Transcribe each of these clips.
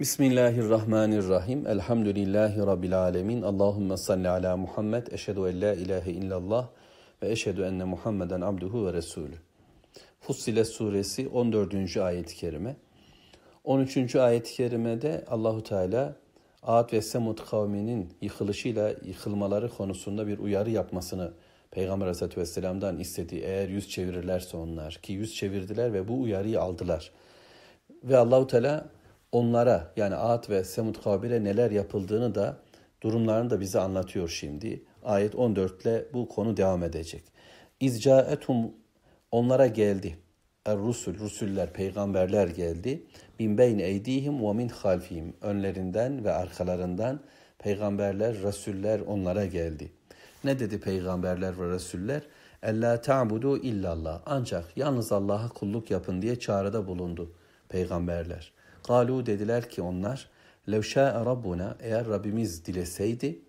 Bismillahirrahmanirrahim. Elhamdülillahi Rabbil alemin. Allahümme salli ala Muhammed. Eşhedü en la ilahe illallah ve eşhedü enne Muhammeden abduhu ve resulü. Fussile suresi 14. ayet-i kerime. 13. ayet-i kerimede Allahu Teala Ad ve Semud kavminin yıkılışıyla yıkılmaları konusunda bir uyarı yapmasını Peygamber Aleyhisselatü Vesselam'dan istediği eğer yüz çevirirlerse onlar ki yüz çevirdiler ve bu uyarıyı aldılar. Ve Allahu Teala onlara yani Ad ve Semud kabile neler yapıldığını da durumlarını da bize anlatıyor şimdi. Ayet 14 ile bu konu devam edecek. İzcaetum onlara geldi. Er rusul, rusuller, peygamberler geldi. Bin beyn eydihim ve min halfihim. Önlerinden ve arkalarından peygamberler, rasuller onlara geldi. Ne dedi peygamberler ve rasuller? Ella ta'budu illallah. Ancak yalnız Allah'a kulluk yapın diye çağrıda bulundu peygamberler. Kalu dediler ki onlar lev şa'e rabbuna eğer Rabbimiz dileseydi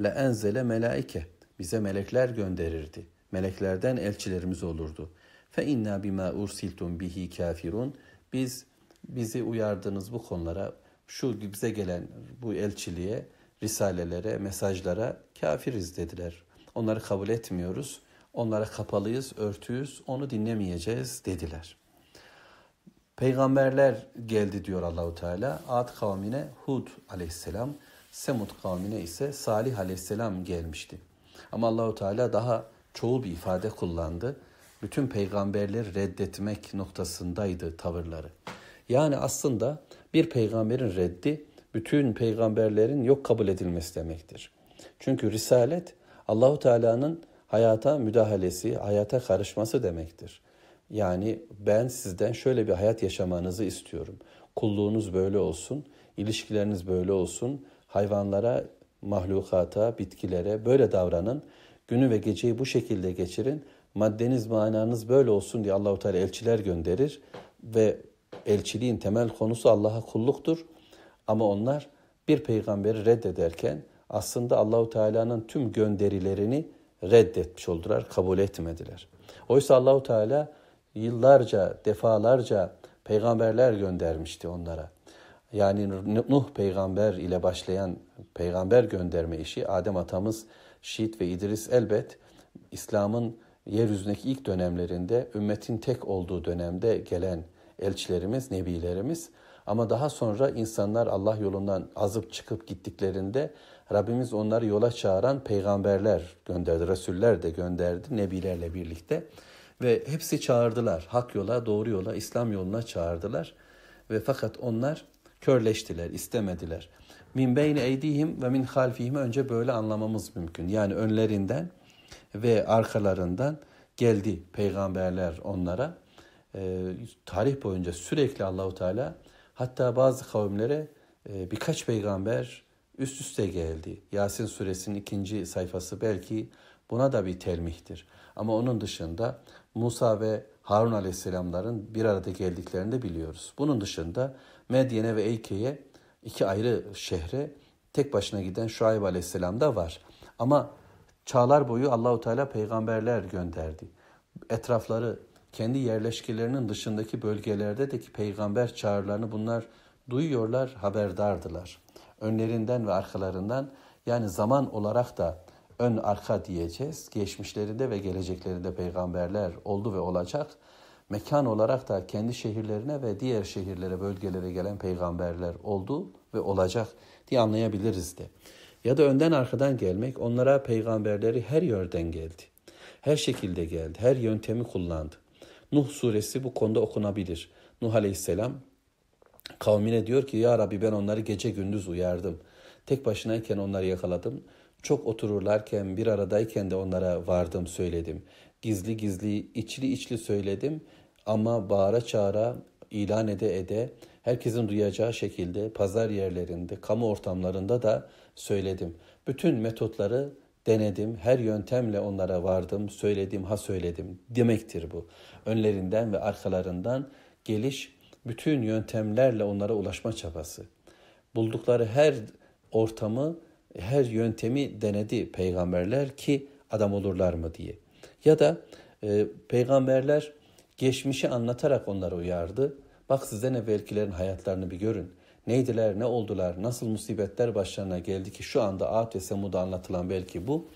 la enzele melaike bize melekler gönderirdi. Meleklerden elçilerimiz olurdu. Fe inna bima ursiltum bihi kafirun biz bizi uyardınız bu konulara şu bize gelen bu elçiliğe risalelere, mesajlara kafiriz dediler. Onları kabul etmiyoruz. Onlara kapalıyız, örtüyüz, onu dinlemeyeceğiz dediler.'' Peygamberler geldi diyor Allahu Teala. Ad kavmine Hud aleyhisselam, Semud kavmine ise Salih aleyhisselam gelmişti. Ama Allahu Teala daha çoğul bir ifade kullandı. Bütün peygamberleri reddetmek noktasındaydı tavırları. Yani aslında bir peygamberin reddi bütün peygamberlerin yok kabul edilmesi demektir. Çünkü risalet Allahu Teala'nın hayata müdahalesi, hayata karışması demektir. Yani ben sizden şöyle bir hayat yaşamanızı istiyorum. Kulluğunuz böyle olsun, ilişkileriniz böyle olsun. Hayvanlara, mahlukata, bitkilere böyle davranın. Günü ve geceyi bu şekilde geçirin. Maddeniz, mananız böyle olsun diye Allahu Teala elçiler gönderir ve elçiliğin temel konusu Allah'a kulluktur. Ama onlar bir peygamberi reddederken aslında Allahu Teala'nın tüm gönderilerini reddetmiş oldular, kabul etmediler. Oysa Allahu Teala yıllarca, defalarca peygamberler göndermişti onlara. Yani Nuh peygamber ile başlayan peygamber gönderme işi Adem atamız Şiit ve İdris elbet İslam'ın yeryüzündeki ilk dönemlerinde ümmetin tek olduğu dönemde gelen elçilerimiz, nebilerimiz ama daha sonra insanlar Allah yolundan azıp çıkıp gittiklerinde Rabbimiz onları yola çağıran peygamberler gönderdi, resuller de gönderdi nebilerle birlikte. Ve hepsi çağırdılar. Hak yola, doğru yola, İslam yoluna çağırdılar. Ve fakat onlar körleştiler, istemediler. Min beyni eydihim ve min halfihim önce böyle anlamamız mümkün. Yani önlerinden ve arkalarından geldi peygamberler onlara. E, tarih boyunca sürekli Allahu Teala hatta bazı kavimlere e, birkaç peygamber üst üste geldi. Yasin suresinin ikinci sayfası belki Buna da bir telmihtir. Ama onun dışında Musa ve Harun aleyhisselamların bir arada geldiklerini de biliyoruz. Bunun dışında Medyene ve Eyke'ye iki ayrı şehre tek başına giden Şuayb aleyhisselam da var. Ama çağlar boyu Allahu Teala peygamberler gönderdi. Etrafları kendi yerleşkelerinin dışındaki bölgelerde de ki peygamber çağrılarını bunlar duyuyorlar, haberdardılar. Önlerinden ve arkalarından yani zaman olarak da ön arka diyeceğiz. Geçmişlerinde ve geleceklerinde peygamberler oldu ve olacak. Mekan olarak da kendi şehirlerine ve diğer şehirlere, bölgelere gelen peygamberler oldu ve olacak diye anlayabiliriz de. Ya da önden arkadan gelmek onlara peygamberleri her yörden geldi. Her şekilde geldi, her yöntemi kullandı. Nuh suresi bu konuda okunabilir. Nuh aleyhisselam kavmine diyor ki ya Rabbi ben onları gece gündüz uyardım. Tek başınayken onları yakaladım. Çok otururlarken bir aradayken de onlara vardım söyledim. Gizli gizli içli içli söyledim ama bağıra çağıra ilan ede ede herkesin duyacağı şekilde pazar yerlerinde, kamu ortamlarında da söyledim. Bütün metotları denedim, her yöntemle onlara vardım, söyledim, ha söyledim demektir bu. Önlerinden ve arkalarından geliş bütün yöntemlerle onlara ulaşma çabası. Buldukları her ortamı her yöntemi denedi peygamberler ki adam olurlar mı diye. Ya da e, peygamberler geçmişi anlatarak onları uyardı. Bak sizden evvelkilerin hayatlarını bir görün. Neydiler, ne oldular, nasıl musibetler başlarına geldi ki şu anda Ad ve Semud'a anlatılan belki bu.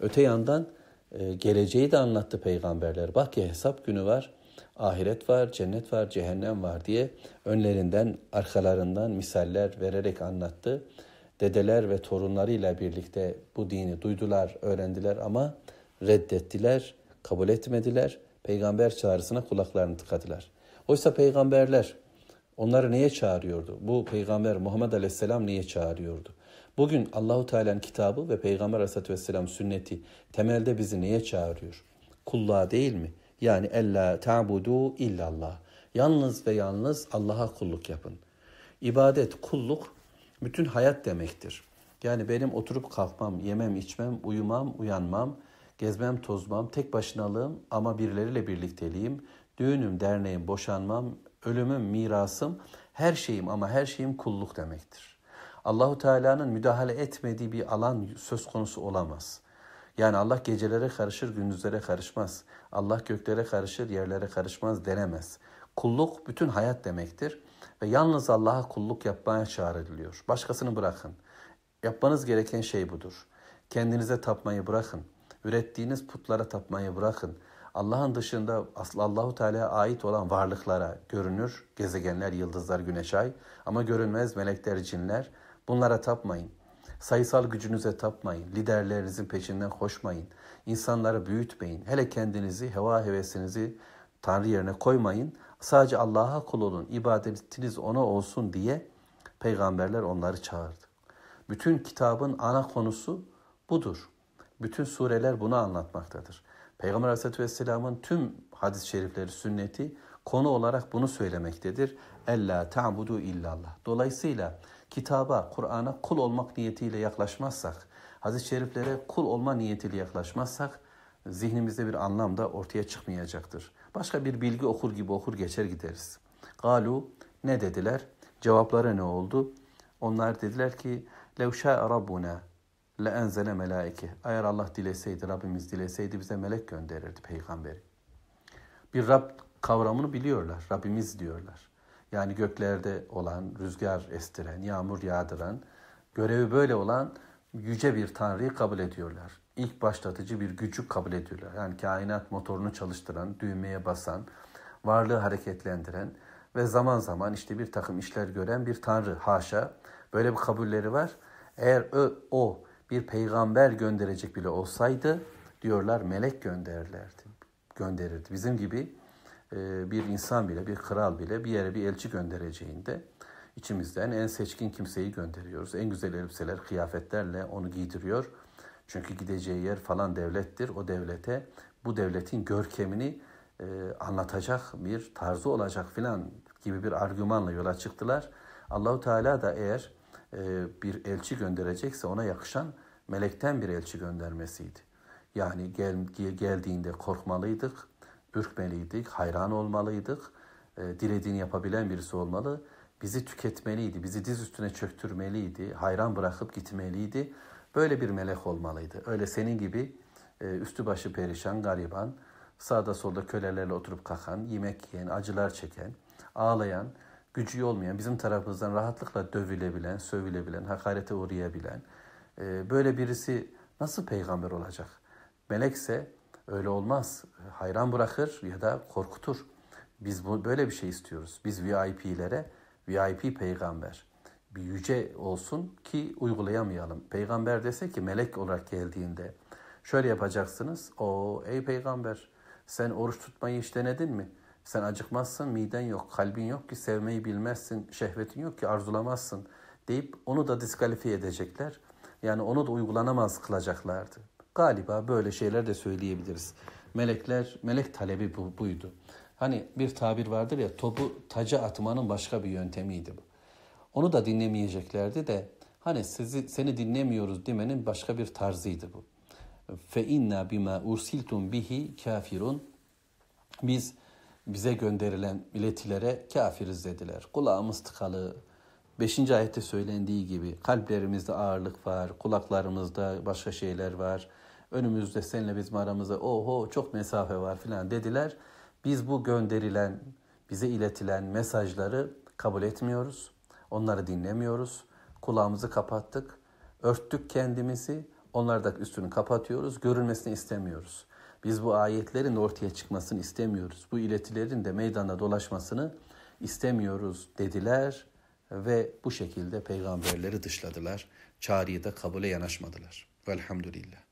Öte yandan e, geleceği de anlattı peygamberler. Bak ya hesap günü var, ahiret var, cennet var, cehennem var diye önlerinden, arkalarından misaller vererek anlattı dedeler ve torunlarıyla birlikte bu dini duydular, öğrendiler ama reddettiler, kabul etmediler. Peygamber çağrısına kulaklarını tıkadılar. Oysa peygamberler onları niye çağırıyordu? Bu peygamber Muhammed Aleyhisselam niye çağırıyordu? Bugün Allahu Teala'nın kitabı ve Peygamber Aleyhisselatü Vesselam sünneti temelde bizi niye çağırıyor? Kulluğa değil mi? Yani ella ta'budu illallah. Yalnız ve yalnız Allah'a kulluk yapın. İbadet, kulluk bütün hayat demektir. Yani benim oturup kalkmam, yemem, içmem, uyumam, uyanmam, gezmem, tozmam, tek başınalığım ama birileriyle birlikteliğim, düğünüm, derneğim, boşanmam, ölümüm, mirasım, her şeyim ama her şeyim kulluk demektir. Allahu Teala'nın müdahale etmediği bir alan söz konusu olamaz. Yani Allah gecelere karışır, gündüzlere karışmaz. Allah göklere karışır, yerlere karışmaz denemez. Kulluk bütün hayat demektir. Ve yalnız Allah'a kulluk yapmaya çağrılıyor. Başkasını bırakın. Yapmanız gereken şey budur. Kendinize tapmayı bırakın. Ürettiğiniz putlara tapmayı bırakın. Allah'ın dışında asıl Allahu Teala'ya ait olan varlıklara görünür gezegenler, yıldızlar, güneş, ay ama görünmez melekler, cinler. Bunlara tapmayın. Sayısal gücünüze tapmayın. Liderlerinizin peşinden koşmayın. İnsanları büyütmeyin. Hele kendinizi, heva hevesinizi Tanrı yerine koymayın. Sadece Allah'a kul olun, ibadetiniz ona olsun diye peygamberler onları çağırdı. Bütün kitabın ana konusu budur. Bütün sureler bunu anlatmaktadır. Peygamber Aleyhisselatü Vesselam'ın tüm hadis-i şerifleri, sünneti konu olarak bunu söylemektedir. Ella ta'budu illallah. Dolayısıyla kitaba, Kur'an'a kul olmak niyetiyle yaklaşmazsak, hadis-i şeriflere kul olma niyetiyle yaklaşmazsak zihnimizde bir anlam da ortaya çıkmayacaktır. Başka bir bilgi okur gibi okur geçer gideriz. Galu ne dediler? Cevapları ne oldu? Onlar dediler ki lev şa'a rabbuna le enzele melaike. Eğer Allah dileseydi, Rabbimiz dileseydi bize melek gönderirdi peygamberi. Bir Rab kavramını biliyorlar. Rabbimiz diyorlar. Yani göklerde olan, rüzgar estiren, yağmur yağdıran, görevi böyle olan yüce bir tanrıyı kabul ediyorlar ilk başlatıcı bir gücü kabul ediyorlar. Yani kainat motorunu çalıştıran, düğmeye basan, varlığı hareketlendiren ve zaman zaman işte bir takım işler gören bir tanrı haşa. Böyle bir kabulleri var. Eğer o, o bir peygamber gönderecek bile olsaydı diyorlar melek gönderirlerdi. Gönderirdi. Bizim gibi e, bir insan bile, bir kral bile bir yere bir elçi göndereceğinde içimizden en seçkin kimseyi gönderiyoruz. En güzel elbiseler, kıyafetlerle onu giydiriyor çünkü gideceği yer falan devlettir. O devlete bu devletin görkemini e, anlatacak bir tarzı olacak filan gibi bir argümanla yola çıktılar. Allahu Teala da eğer e, bir elçi gönderecekse ona yakışan melekten bir elçi göndermesiydi. Yani gel, geldiğinde korkmalıydık, ürkmeliydik, hayran olmalıydık, e, dilediğini yapabilen birisi olmalı. Bizi tüketmeliydi, bizi diz üstüne çöktürmeliydi, hayran bırakıp gitmeliydi. Böyle bir melek olmalıydı. Öyle senin gibi e, üstü başı perişan, gariban, sağda solda kölelerle oturup kakan, yemek yiyen, acılar çeken, ağlayan, gücü olmayan, bizim tarafımızdan rahatlıkla dövülebilen, sövülebilen, hakarete uğrayabilen, e, böyle birisi nasıl peygamber olacak? Melekse öyle olmaz. Hayran bırakır ya da korkutur. Biz böyle bir şey istiyoruz. Biz VIP'lere VIP peygamber, bir yüce olsun ki uygulayamayalım. Peygamber dese ki melek olarak geldiğinde şöyle yapacaksınız. O ey peygamber sen oruç tutmayı hiç denedin mi? Sen acıkmazsın, miden yok, kalbin yok ki sevmeyi bilmezsin, şehvetin yok ki arzulamazsın deyip onu da diskalifiye edecekler. Yani onu da uygulanamaz kılacaklardı. Galiba böyle şeyler de söyleyebiliriz. Melekler, melek talebi bu, buydu. Hani bir tabir vardır ya topu taca atmanın başka bir yöntemiydi bu. Onu da dinlemeyeceklerdi de hani sizi seni dinlemiyoruz demenin başka bir tarzıydı bu. Fe inna bima ursiltum bihi kafirun. Biz bize gönderilen iletilere kafiriz dediler. Kulağımız tıkalı. Beşinci ayette söylendiği gibi kalplerimizde ağırlık var, kulaklarımızda başka şeyler var. Önümüzde senle bizim aramızda oho çok mesafe var filan dediler. Biz bu gönderilen, bize iletilen mesajları kabul etmiyoruz. Onları dinlemiyoruz. Kulağımızı kapattık. Örttük kendimizi. Onları da üstünü kapatıyoruz. Görülmesini istemiyoruz. Biz bu ayetlerin ortaya çıkmasını istemiyoruz. Bu iletilerin de meydana dolaşmasını istemiyoruz dediler ve bu şekilde peygamberleri dışladılar. Çağrıyı da kabule yanaşmadılar. Velhamdülillah.